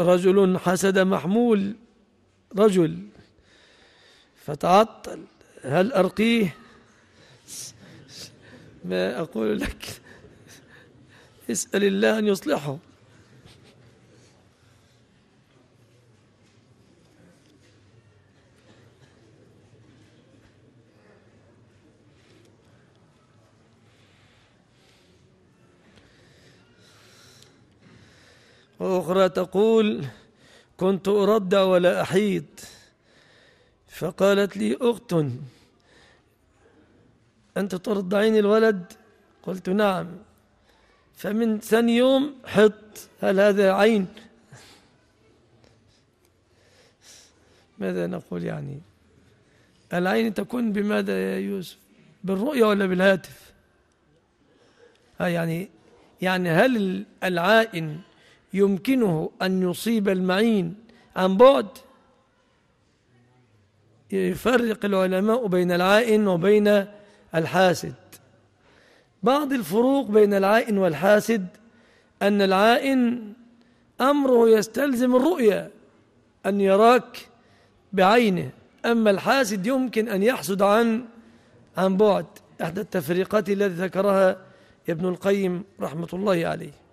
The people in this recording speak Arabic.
رجل حسد محمول رجل فتعطل هل أرقيه ما أقول لك اسأل الله أن يصلحه وأخرى تقول كنت أردع ولا أحيط فقالت لي أخت أنت ترضعين الولد قلت نعم فمن ثاني يوم حط هل هذا عين ماذا نقول يعني العين تكون بماذا يا يوسف بالرؤية ولا بالهاتف ها يعني يعني هل العائن يمكنه أن يصيب المعين عن بعد يفرق العلماء بين العائن وبين الحاسد بعض الفروق بين العائن والحاسد أن العائن أمره يستلزم الرؤية أن يراك بعينه أما الحاسد يمكن أن يحسد عن عن بعد إحدى التفريقات التي ذكرها ابن القيم رحمة الله عليه